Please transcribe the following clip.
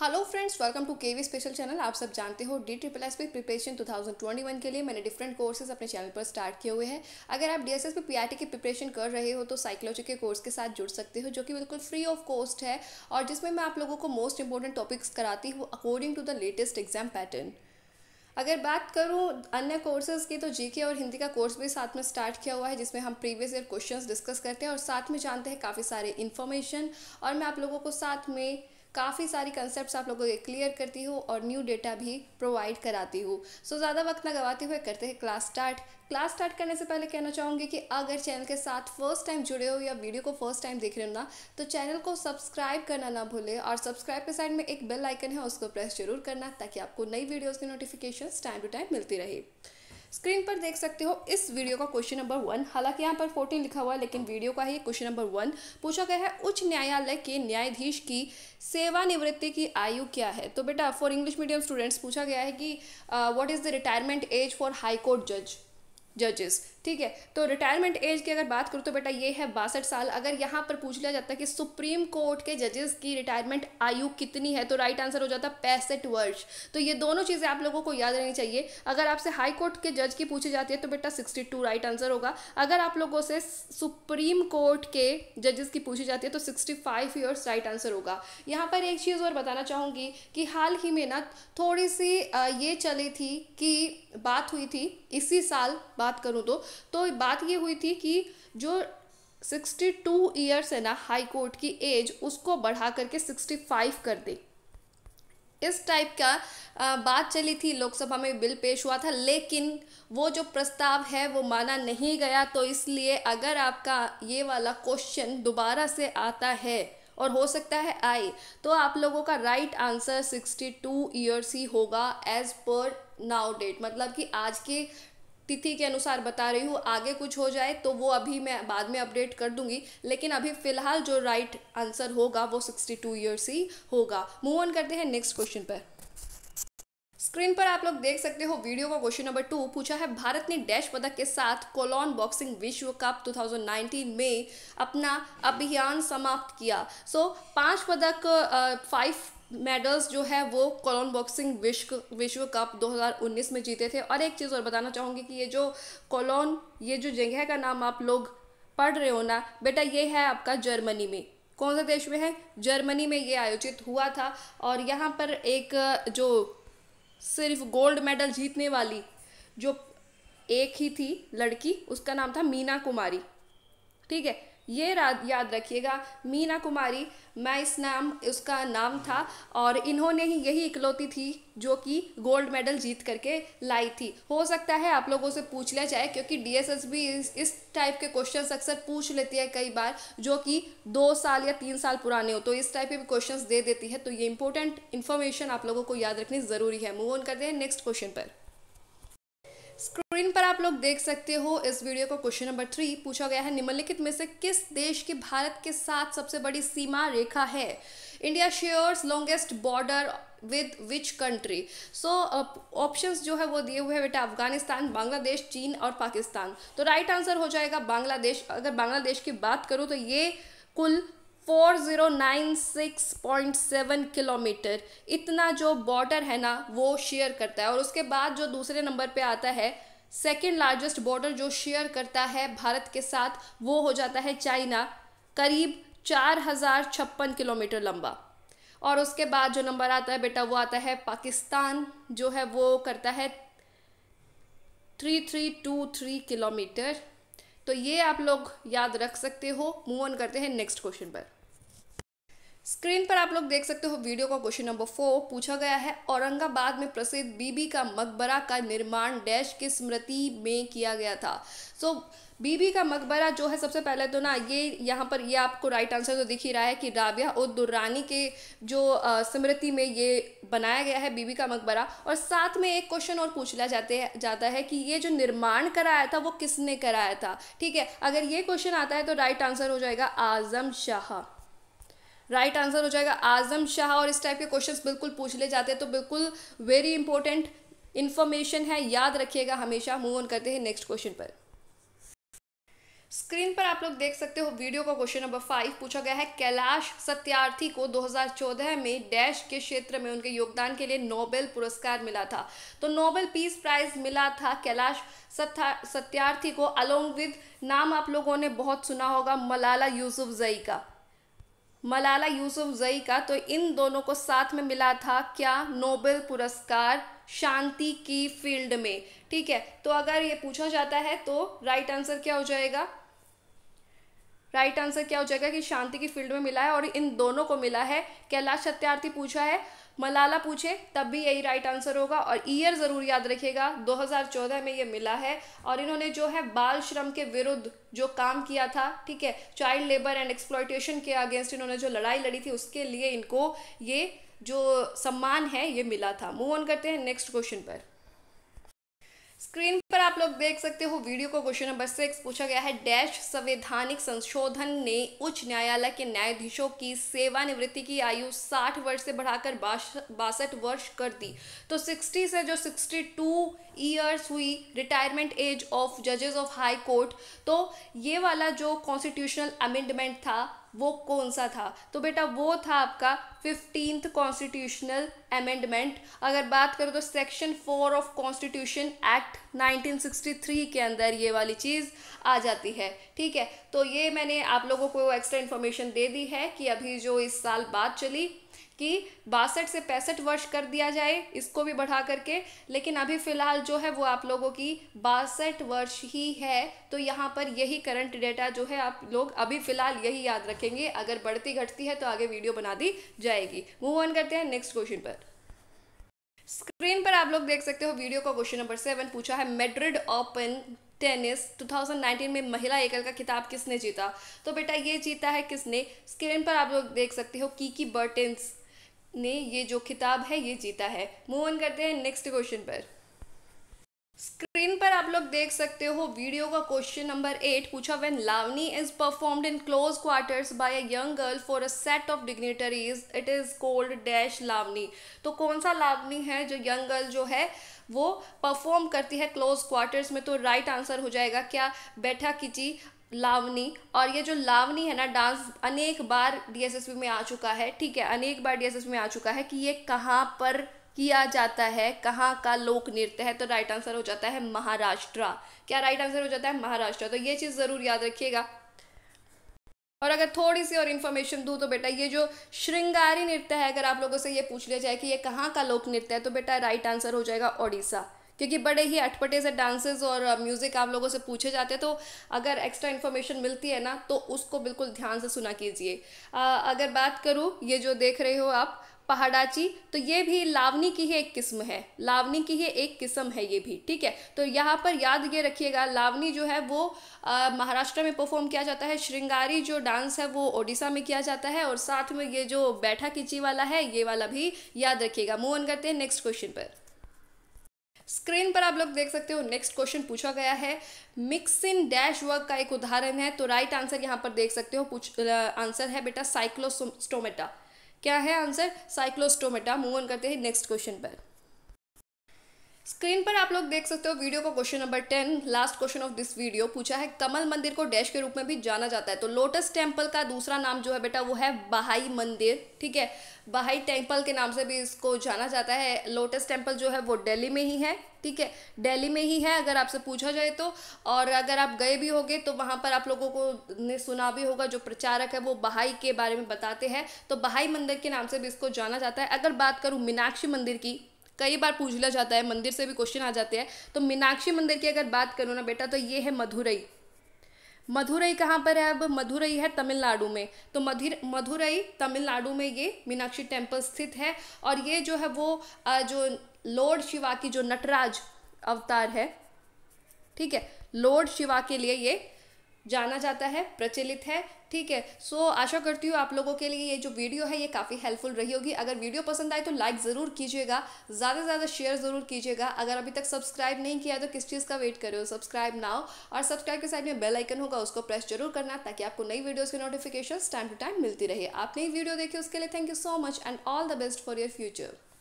hello friends welcome to KV special channel आप सब जानते हो D triple S P preparation one के लिए मैंने डिफरेंट कोर्सेज अपने चैनल पर स्टार्ट किए हुए हैं अगर आप D S S P T की प्रिपरेशन कर रहे हो तो साइकोलॉजी के कोर्स के साथ जुड़ सकते हो जो कि बिल्कुल फ्री ऑफ कॉस्ट है और जिसमें मैं आप लोगों को मोस्ट इंपॉर्टेंट टॉपिक्स कराती हूँ according to the latest exam pattern अगर बात करूं अन्य कोर्सेज़ की तो जीके और हिंदी का कोर्स भी साथ में स्टार्ट किया हुआ है जिसमें हम प्रीवियस ईयर क्वेश्चंस डिस्कस करते हैं और साथ में जानते हैं काफ़ी सारे इन्फॉर्मेशन और मैं आप लोगों को साथ में काफ़ी सारी कंसेप्ट आप लोगों के क्लियर करती हूँ और न्यू डेटा भी प्रोवाइड कराती हूँ सो ज़्यादा वक्त ना गवाते हुए करते हैं क्लास स्टार्ट क्लास स्टार्ट करने से पहले कहना चाहूँगी कि अगर चैनल के साथ फर्स्ट टाइम जुड़े हो या वीडियो को फर्स्ट टाइम देख रहे हो ना तो चैनल को सब्सक्राइब करना ना भूलें और सब्सक्राइब के साइड में एक बेल आइकन है उसको प्रेस जरूर करना ताकि आपको नई वीडियोज़ की नोटिफिकेशन टाइम टू टाइम मिलती रहे स्क्रीन पर देख सकते हो इस वीडियो का क्वेश्चन नंबर वन हालांकि यहाँ पर फोर्टीन लिखा हुआ है लेकिन वीडियो का ही क्वेश्चन नंबर वन पूछा गया है उच्च न्यायालय के न्यायाधीश की सेवानिवृत्ति की आयु क्या है तो बेटा फॉर इंग्लिश मीडियम स्टूडेंट्स पूछा गया है कि what is the retirement age for high court जज जजेस ठीक है तो रिटायरमेंट एज की अगर बात करूँ तो बेटा ये है बासठ साल अगर यहाँ पर पूछ लिया जाता कि सुप्रीम कोर्ट के जजेस की रिटायरमेंट आयु कितनी है तो राइट आंसर हो जाता है पैंसठ वर्ष तो ये दोनों चीज़ें आप लोगों को याद रहनी चाहिए अगर आपसे हाई कोर्ट के जज की पूछी जाती है तो बेटा सिक्सटी टू राइट आंसर होगा अगर आप लोगों से सुप्रीम कोर्ट के जजेस की पूछी जाती है तो sixty five years right answer होगा यहाँ पर एक चीज़ और बताना चाहूँगी कि हाल ही में ना थोड़ी सी ये चली थी कि बात हुई थी इसी साल बात करूँ तो तो बात ये हुई थी कि जो 62 टू ईयर्स है ना हाई कोर्ट की एज उसको बढ़ा करके 65 कर दे इस टाइप का बात चली थी लोकसभा में बिल पेश हुआ था लेकिन वो जो प्रस्ताव है वो माना नहीं गया तो इसलिए अगर आपका ये वाला क्वेश्चन दोबारा से आता है और हो सकता है आए तो आप लोगों का राइट आंसर 62 ईयर्स ही होगा एज पर नाउ डेट मतलब कि आज के तिथि के अनुसार बता रही हूँ आगे कुछ हो जाए तो वो अभी मैं बाद में अपडेट कर दूंगी लेकिन अभी फ़िलहाल जो राइट आंसर होगा वो सिक्सटी टू ईयर्स ही होगा मूव ऑन करते हैं नेक्स्ट क्वेश्चन पर स्क्रीन पर आप लोग देख सकते हो वीडियो का क्वेश्चन नंबर टू पूछा है भारत ने डैश पदक के साथ कोलोन बॉक्सिंग विश्व कप 2019 में अपना अभियान समाप्त किया सो so, पांच पदक फाइव मेडल्स जो है वो कॉलोन बॉक्सिंग विश्व विश्व कप 2019 में जीते थे और एक चीज़ और बताना चाहूँगी कि ये जो कॉलोन ये जो जगह का नाम आप लोग पढ़ रहे हो ना बेटा ये है आपका जर्मनी में कौन सा देश में है जर्मनी में ये आयोजित हुआ था और यहाँ पर एक जो सिर्फ गोल्ड मेडल जीतने वाली जो एक ही थी लड़की उसका नाम था मीना कुमारी ठीक है ये याद रखिएगा मीना कुमारी मैं इस नाम उसका नाम था और इन्होंने ही यही इकलौती थी जो कि गोल्ड मेडल जीत करके लाई थी हो सकता है आप लोगों से पूछ लिया जाए क्योंकि डीएसएस भी इस, इस टाइप के क्वेश्चन अक्सर पूछ लेती है कई बार जो कि दो साल या तीन साल पुराने हो तो इस टाइप के भी क्वेश्चन दे देती है तो ये इंपॉर्टेंट इन्फॉर्मेशन आप लोगों को याद रखनी ज़रूरी है मूव ऑन करते हैं नेक्स्ट क्वेश्चन पर स्क्रीन पर आप लोग देख सकते हो इस वीडियो को क्वेश्चन नंबर थ्री पूछा गया है निम्नलिखित में से किस देश की भारत के साथ सबसे बड़ी सीमा रेखा है India shares longest border with which country so options जो है वो दिए हुए हैं बेटा अफगानिस्तान बांग्लादेश चीन और पाकिस्तान तो राइट right आंसर हो जाएगा बांग्लादेश अगर बांग्लादेश की बात करूँ तो ये कुल 4096.7 किलोमीटर इतना जो बॉर्डर है ना वो शेयर करता है और उसके बाद जो दूसरे नंबर पे आता है सेकेंड लार्जेस्ट बॉर्डर जो शेयर करता है भारत के साथ वो हो जाता है चाइना करीब चार हज़ार छप्पन किलोमीटर लंबा और उसके बाद जो नंबर आता है बेटा वो आता है पाकिस्तान जो है वो करता है three three two three kilometre तो ये आप लोग याद रख सकते हो मूव ऑन करते हैं नेक्स्ट क्वेश्चन पर स्क्रीन पर आप लोग देख सकते हो वीडियो का क्वेश्चन नंबर फोर पूछा गया है औरंगाबाद में प्रसिद्ध बीबी का मकबरा का निर्माण डैश की स्मृति में किया गया था सो so, बीबी का मकबरा जो है सबसे पहले तो ना ये यहाँ पर ये आपको राइट आंसर तो दिख ही रहा है कि राबिया और दुर्रानी के जो स्मृति में ये बनाया गया है बीबी का मकबरा और साथ में एक क्वेश्चन और पूछ लिया जाते जाता है कि ये जो निर्माण कराया था वो किसने कराया था ठीक है अगर ये क्वेश्चन आता है तो राइट आंसर हो जाएगा आज़म शाह राइट आंसर हो जाएगा आजम शाह और इस टाइप के क्वेश्चन बिल्कुल पूछ ले जाते हैं तो बिल्कुल वेरी इंपॉर्टेंट इन्फॉर्मेशन है याद रखिएगा हमेशा मूव ऑन करते हैं नेक्स्ट क्वेश्चन पर स्क्रीन पर आप लोग देख सकते हो वीडियो का क्वेश्चन नंबर फाइव पूछा गया है कैलाश सत्यार्थी को 2014 में डैश के क्षेत्र में उनके योगदान के लिए नोबेल पुरस्कार मिला था तो नोबेल पीस प्राइज मिला था कैलाश सत्यार्थी को अलोंग विद नाम आप लोगों ने बहुत सुना होगा मलाला जई का मलाला जई का तो इन दोनों को साथ में मिला था क्या नोबेल पुरस्कार शांति की फील्ड में ठीक है तो अगर ये पूछा जाता है तो राइट आंसर क्या हो जाएगा राइट आंसर क्या हो जाएगा कि शांति की फील्ड में मिला है और इन दोनों को मिला है कैलाश सत्यार्थी पूछा है मलाला पूछे तब भी यही राइट आंसर होगा और ईयर ज़रूर याद रखिएगा 2014 में ये मिला है और इन्होंने जो है बाल श्रम के विरुद्ध जो काम किया था ठीक है चाइल्ड लेबर एंड एक्सप्लॉयटेशन के अगेंस्ट इन्होंने जो लड़ाई लड़ी थी उसके लिए इनको ये जो सम्मान है ये मिला था मूव ऑन करते हैं नेक्स्ट क्वेश्चन पर स्क्रीन पर आप लोग देख सकते हो वीडियो को क्वेश्चन नंबर सिक्स पूछा गया है डैश संवैधानिक संशोधन ने उच्च न्यायालय के न्यायाधीशों की सेवानिवृत्ति की आयु 60 वर्ष से बढ़ाकर बासठ वर्ष कर दी तो 60 से जो 62 ईयर्स हुई रिटायरमेंट एज ऑफ जजेस ऑफ हाई कोर्ट तो ये वाला जो कॉन्स्टिट्यूशनल अमेंडमेंट था वो कौन सा था तो बेटा वो था आपका फिफ्टीन कॉन्स्टिट्यूशनल अमेंडमेंट अगर बात करो तो section four of constitution act 1963 के अंदर ये वाली चीज़ आ जाती है ठीक है तो ये मैंने आप लोगों को एक्स्ट्रा इन्फॉर्मेशन दे दी है कि अभी जो इस साल बात चली कि बासठ से पैंसठ वर्ष कर दिया जाए इसको भी बढ़ा करके लेकिन अभी फ़िलहाल जो है वो आप लोगों की बासठ वर्ष ही है तो यहाँ पर यही करंट डेटा जो है आप लोग अभी फ़िलहाल यही याद रखें रखेंगे अगर बढ़ती घटती है तो आगे वीडियो बना दी जाएगी मूव ऑन करते हैं नेक्स्ट क्वेश्चन पर स्क्रीन पर आप लोग देख सकते हो वीडियो का क्वेश्चन नंबर सेवन पूछा है मेड्रिड ओपन टेनिस 2019 में महिला एकल का खिताब किसने जीता तो बेटा ये जीता है किसने स्क्रीन पर आप लोग देख सकते हो कीकी बर्टेंस ने ये जो खिताब है ये जीता है मूव ऑन करते हैं नेक्स्ट क्वेश्चन पर स्क्रीन पर आप लोग देख सकते हो वीडियो का क्वेश्चन नंबर एट पूछा when Lavani is performed in close quarters by a young girl for a set of dignitaries it is called dash Lavani तो कौन सा लावनी है जो यंग गर्ल जो है वो परफॉर्म करती है क्लोज क्वार्टर्स में तो राइट right आंसर हो जाएगा क्या बैठा किची लावनी और ये जो लावनी है ना डांस अनेक बार डीएसएसबी में आ चुका है ठीक है अनेक बार डीएसएसबी में आ चुका है कि ये कहाँ पर किया जाता है कहाँ का लोक नृत्य है तो राइट आंसर हो जाता है महाराष्ट्र क्या राइट आंसर हो जाता है महाराष्ट्र तो ये चीज़ ज़रूर याद रखिएगा और अगर थोड़ी सी और इन्फॉर्मेशन दूँ तो बेटा ये जो श्रृंगारी नृत्य है अगर आप लोगों से ये पूछ लिया जाए कि ये कहाँ का लोक नृत्य है तो बेटा राइट आंसर हो जाएगा ओडिशा क्योंकि बड़े ही अटपटे से डांसेस और म्यूज़िक uh, आप लोगों से पूछे जाते हैं तो अगर एक्स्ट्रा इन्फॉर्मेशन मिलती है ना तो उसको बिल्कुल ध्यान से सुना कीजिए uh, अगर बात करूँ ये जो देख रहे हो आप पहाड़ाची तो ये भी लावनी की ही एक किस्म है लावनी की ही एक किस्म है ये भी ठीक है तो यहाँ पर याद ये रखिएगा लावनी जो है वो महाराष्ट्र में परफॉर्म किया जाता है श्रृंगारी जो डांस है वो ओडिशा में किया जाता है और साथ में ये जो बैठा किची वाला है ये वाला भी याद रखिएगा मूव ऑन करते हैं नेक्स्ट क्वेश्चन पर स्क्रीन पर आप लोग देख सकते हो नेक्स्ट क्वेश्चन पूछा गया है मिक्स इन डैश वर्क का एक उदाहरण है तो राइट आंसर यहाँ पर देख सकते हो पूछ आंसर है बेटा साइक्लोस्टोमेटा क्या है आंसर साइक्लोस्टोमेटा मूव ऑन करते हैं नेक्स्ट क्वेश्चन पर स्क्रीन पर आप लोग देख सकते हो वीडियो का question number ten last question of this video पूछा है कमल मंदिर को डैश के रूप में भी जाना जाता है तो लोटस टेम्पल का दूसरा नाम जो है बेटा वो है बहाई मंदिर ठीक है बहाई टेम्पल के नाम से भी इसको जाना जाता है लोटस टेम्पल जो है वो दिल्ली में ही है ठीक है दिल्ली में ही है अगर आपसे पूछा जाए तो और अगर आप गए भी होगे तो वहाँ पर आप लोगों को ने सुना भी होगा जो प्रचारक है वो बहाई के बारे में बताते हैं तो बहाई मंदिर के नाम से भी इसको जाना जाता है अगर बात करूँ मीनाक्षी मंदिर की कई बार पूछ लिया जाता है मंदिर से भी क्वेश्चन आ जाते हैं तो मीनाक्षी मंदिर की अगर बात करूँ ना बेटा तो ये है मधुरई मधुरई कहाँ पर है अब मधुरई है तमिलनाडु में तो मधुर मधुरई तमिलनाडु में ये मीनाक्षी टेम्पल स्थित है और ये जो है वो जो लॉर्ड शिवा की जो नटराज अवतार है ठीक है लॉर्ड शिवा के लिए ये जाना जाता है प्रचलित है ठीक है सो so, आशा करती हूँ आप लोगों के लिए ये जो वीडियो है ये काफ़ी हेल्पफुल रही होगी अगर वीडियो पसंद आए तो लाइक ज़रूर कीजिएगा ज़्यादा से ज़्यादा शेयर ज़रूर कीजिएगा अगर अभी तक सब्सक्राइब नहीं किया तो किस चीज़ का वेट कर रहे हो सब्सक्राइब ना हो और सब्सक्राइब के साइड में बेल आइकन होगा उसको प्रेस जरूर करना ताकि आपको नई वीडियोज़ की नोटिफिकेशन टाइम टू टाइम मिलती रहे आप नई वीडियो देखिए उसके लिए thank you so much and all the best for your future